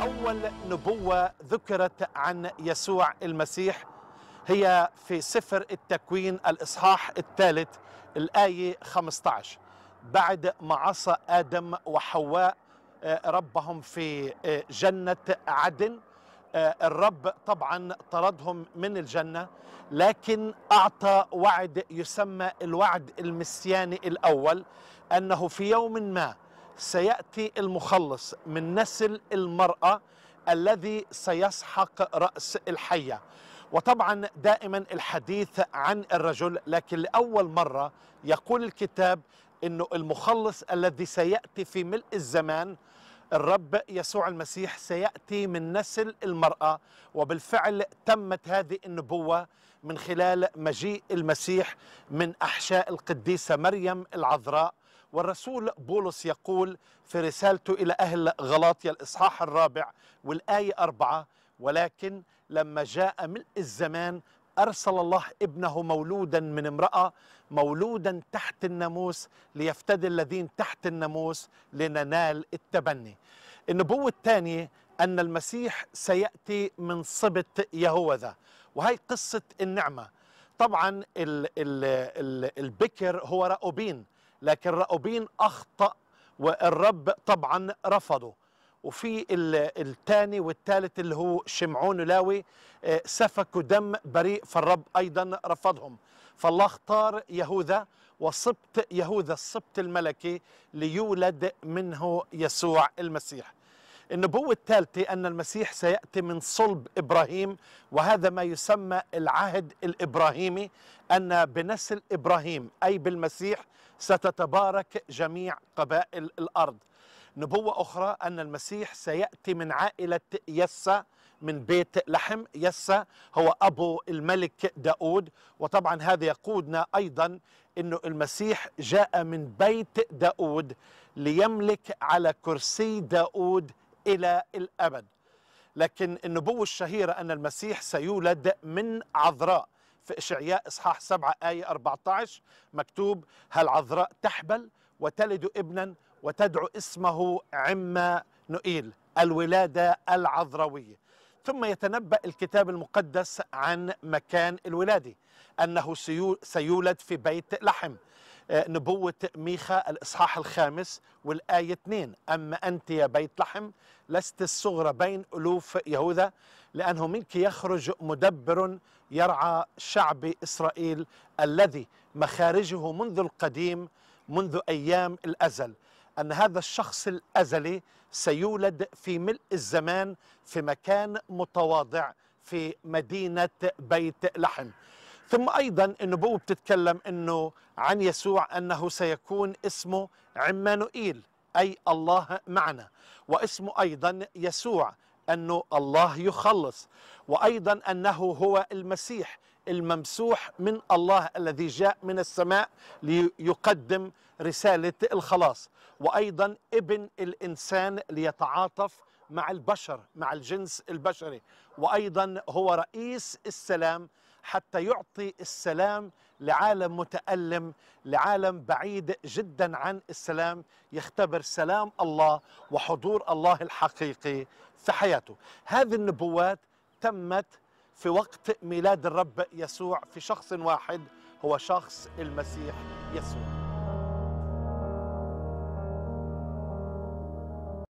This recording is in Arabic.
أول نبوة ذكرت عن يسوع المسيح هي في سفر التكوين الإصحاح الثالث الآية 15 بعد ما عصى آدم وحواء آه، ربهم في آه، جنة عدن آه، الرب طبعا طردهم من الجنة لكن أعطى وعد يسمى الوعد المسياني الأول أنه في يوم ما سيأتي المخلص من نسل المرأة الذي سيسحق رأس الحية وطبعا دائما الحديث عن الرجل لكن لأول مرة يقول الكتاب أنه المخلص الذي سيأتي في ملء الزمان الرب يسوع المسيح سيأتي من نسل المرأة وبالفعل تمت هذه النبوة من خلال مجيء المسيح من أحشاء القديسة مريم العذراء والرسول بولس يقول في رسالته إلى أهل غلاطيا الإصحاح الرابع والآية أربعة ولكن لما جاء ملء الزمان أرسل الله ابنه مولودا من امرأة مولودا تحت الناموس ليفتدي الذين تحت الناموس لننال التبني النبوة الثانية أن المسيح سيأتي من صبت يهوذا وهي قصة النعمة طبعا البكر هو راؤوبين لكن راؤوبين اخطا والرب طبعا رفضه وفي الثاني والثالث اللي هو شمعون لاوي آه، سفكوا دم بريء فالرب ايضا رفضهم فالله اختار يهوذا وصبت يهوذا الصبت الملكي ليولد منه يسوع المسيح النبوة الثالثة أن المسيح سيأتي من صلب إبراهيم وهذا ما يسمى العهد الإبراهيمي أن بنسل إبراهيم أي بالمسيح ستتبارك جميع قبائل الأرض نبوة أخرى أن المسيح سيأتي من عائلة يسّى من بيت لحم يسا هو أبو الملك داود وطبعا هذا يقودنا أيضا أن المسيح جاء من بيت داود ليملك على كرسي داود إلى الأبد لكن النبوة الشهيرة أن المسيح سيولد من عذراء في إشعياء إصحاح 7 آية 14 مكتوب هل عذراء تحبل وتلد ابنا وتدعو اسمه عما نؤيل الولادة العذراوية ثم يتنبأ الكتاب المقدس عن مكان الولادة أنه سيولد في بيت لحم آه، نبوة ميخا الإصحاح الخامس والآية 2 أما أنت يا بيت لحم لست الصغرى بين ألوف يهوذا لأنه منك يخرج مدبر يرعى شعب إسرائيل الذي مخارجه منذ القديم منذ أيام الأزل أن هذا الشخص الأزلي سيولد في ملء الزمان في مكان متواضع في مدينة بيت لحم ثم أيضا النبوة بتتكلم أنه عن يسوع أنه سيكون اسمه عمانوئيل أي الله معنا واسمه أيضا يسوع أنه الله يخلص وأيضا أنه هو المسيح الممسوح من الله الذي جاء من السماء ليقدم رسالة الخلاص وأيضا ابن الإنسان ليتعاطف مع البشر مع الجنس البشري وأيضا هو رئيس السلام حتى يعطي السلام لعالم متألم لعالم بعيد جدا عن السلام يختبر سلام الله وحضور الله الحقيقي في حياته هذه النبوات تمت في وقت ميلاد الرب يسوع في شخص واحد هو شخص المسيح يسوع